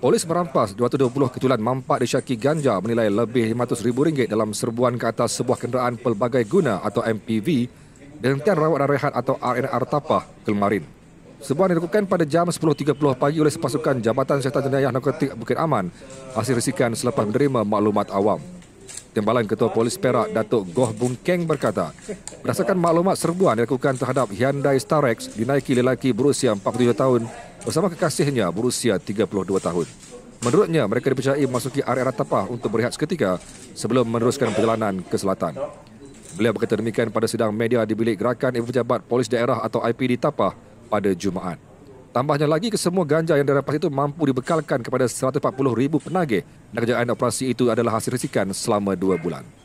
Polis merampas 220 ketulan mampak syaki ganja menilai lebih rm ringgit dalam serbuan ke atas sebuah kenderaan pelbagai guna atau MPV dan rawat dan rehat atau RNR Tapah kelmarin. Sebuah dilakukan pada jam 10.30 pagi oleh sepasukan Jabatan Syaitan Jenayah Narkotik Bukit Aman hasil risikan selepas menerima maklumat awam. Timbalan Ketua Polis Perak Datuk Goh Bung Keng berkata, berdasarkan maklumat serbuan dilakukan terhadap Hyundai Starex dinaiki lelaki berusia 47 tahun bersama kekasihnya berusia 32 tahun. Menurutnya, mereka dipercayai memasuki area ratapah untuk berehat seketika sebelum meneruskan perjalanan ke selatan. Beliau berkata demikian pada sidang media di bilik gerakan Ibu Pejabat Polis Daerah atau IPD Tapah pada Jumaat. Tambahnya lagi, kesemua ganja yang dirampas itu mampu dibekalkan kepada 140,000 penagih dan kerjaan operasi itu adalah hasil risikan selama dua bulan.